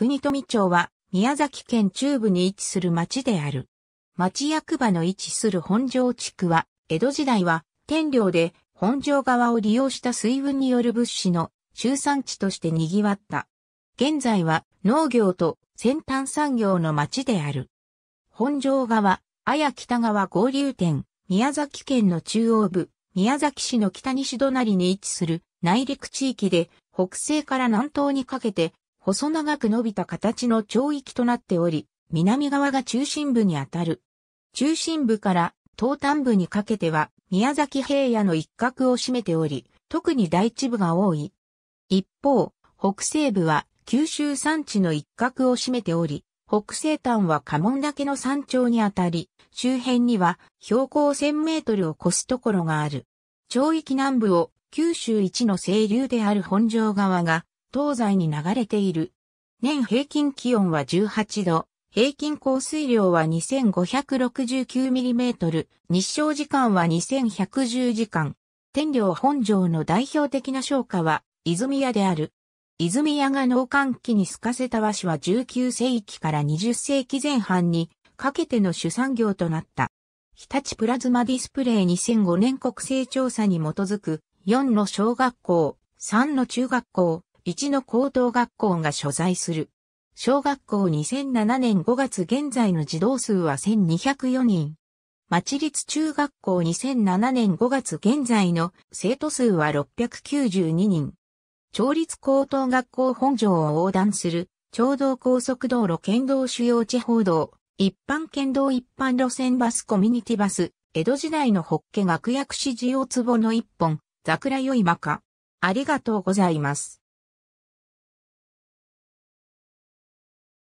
国富町は宮崎県中部に位置する町である。町役場の位置する本庄地区は、江戸時代は天領で本庄川を利用した水運による物資の中産地として賑わった。現在は農業と先端産業の町である。本庄川、綾北川合流点、宮崎県の中央部、宮崎市の北西隣に位置する内陸地域で、北西から南東にかけて細長く伸びた形の町域となっており、南側が中心部にあたる。中心部から東端部にかけては宮崎平野の一角を占めており、特に大地部が多い。一方、北西部は九州山地の一角を占めており、北西端は家紋岳の山頂にあたり、周辺には標高1000メートルを越すところがある。町域南部を九州一の清流である本庄川が東西に流れている。年平均気温は18度、平均降水量は 2569mm、日照時間は2110時間。天領本城の代表的な商家は、泉屋である。泉屋が農閑期に透かせた和紙は19世紀から20世紀前半にかけての主産業となった。日立プラズマディスプレイ2005年国勢調査に基づく4の小学校、3の中学校、一の高等学校が所在する。小学校2007年5月現在の児童数は1204人。町立中学校2007年5月現在の生徒数は692人。町立高等学校本庄を横断する、町道高速道路県道主要地方道、一般県道一般路線バスコミュニティバス、江戸時代のホッケ学薬師寺大坪の一本、桜いまか。ありがとうございます。